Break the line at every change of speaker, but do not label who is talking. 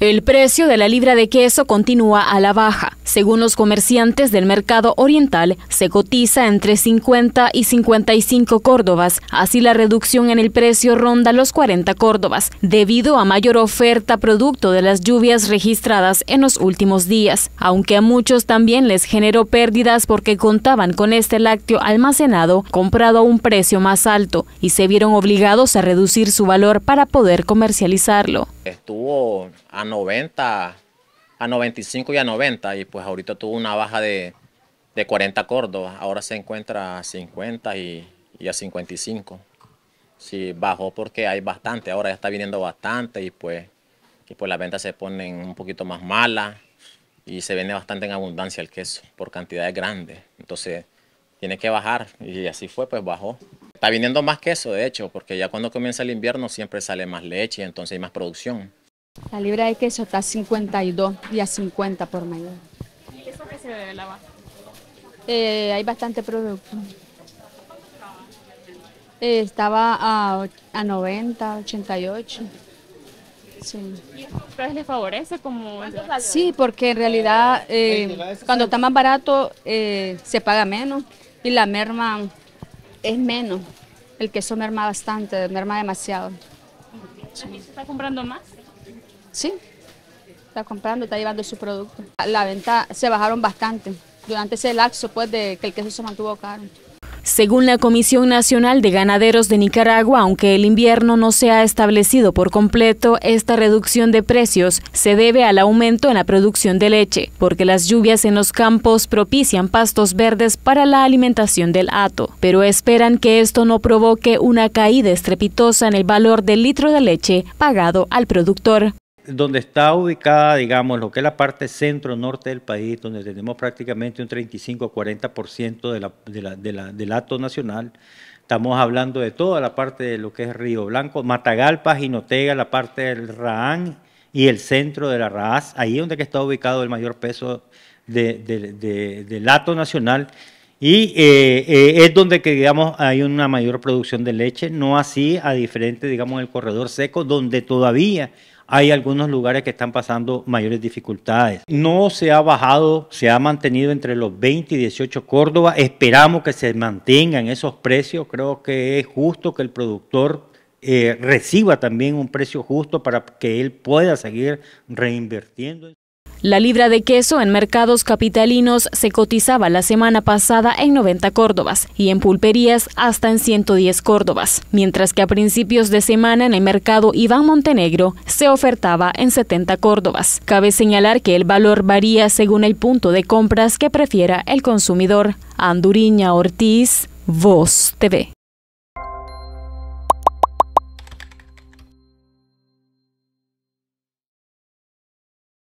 El precio de la libra de queso continúa a la baja. Según los comerciantes del mercado oriental, se cotiza entre 50 y 55 córdobas, así la reducción en el precio ronda los 40 córdobas, debido a mayor oferta producto de las lluvias registradas en los últimos días, aunque a muchos también les generó pérdidas porque contaban con este lácteo almacenado comprado a un precio más alto y se vieron obligados a reducir su valor para poder comercializarlo
estuvo a 90, a 95 y a 90, y pues ahorita tuvo una baja de, de 40 cordos, ahora se encuentra a 50 y, y a 55. Sí, bajó porque hay bastante, ahora ya está viniendo bastante y pues, y pues las ventas se ponen un poquito más malas y se vende bastante en abundancia el queso por cantidades grandes. Entonces tiene que bajar y así fue, pues bajó. Está viniendo más queso, de hecho, porque ya cuando comienza el invierno siempre sale más leche, entonces hay más producción.
La libra de queso está a 52 y a 50 por mayor. ¿Y eso que se ve la Eh, hay bastante producto. Eh, estaba a, 90, 88. Sí.
¿Y ustedes les favorece como Sí,
porque en realidad eh, cuando está más barato eh, se paga menos y la merma es menos. El queso merma bastante, merma demasiado.
está comprando más?
Sí, está comprando, está llevando su producto. La venta se bajaron bastante durante ese lapso pues, de que el queso se mantuvo caro.
Según la Comisión Nacional de Ganaderos de Nicaragua, aunque el invierno no se ha establecido por completo, esta reducción de precios se debe al aumento en la producción de leche, porque las lluvias en los campos propician pastos verdes para la alimentación del hato, pero esperan que esto no provoque una caída estrepitosa en el valor del litro de leche pagado al productor
donde está ubicada, digamos, lo que es la parte centro-norte del país, donde tenemos prácticamente un 35-40% de la, del acto nacional, estamos hablando de toda la parte de lo que es Río Blanco, Matagalpa, Jinotega, la parte del Raán y el centro de la Raaz, ahí es donde está ubicado el mayor peso del acto nacional, y eh, eh, es donde digamos, hay una mayor producción de leche, no así a diferente, digamos, el corredor seco, donde todavía hay algunos lugares que están pasando mayores dificultades. No se ha bajado, se ha mantenido entre los 20 y 18 Córdoba. Esperamos que se mantengan esos precios. Creo que es justo que el productor eh, reciba también un precio justo para que él pueda seguir reinvirtiendo.
La libra de queso en mercados capitalinos se cotizaba la semana pasada en 90 córdobas y en pulperías hasta en 110 córdobas, mientras que a principios de semana en el mercado Iván Montenegro se ofertaba en 70 córdobas. Cabe señalar que el valor varía según el punto de compras que prefiera el consumidor. Anduriña Ortiz, Voz TV.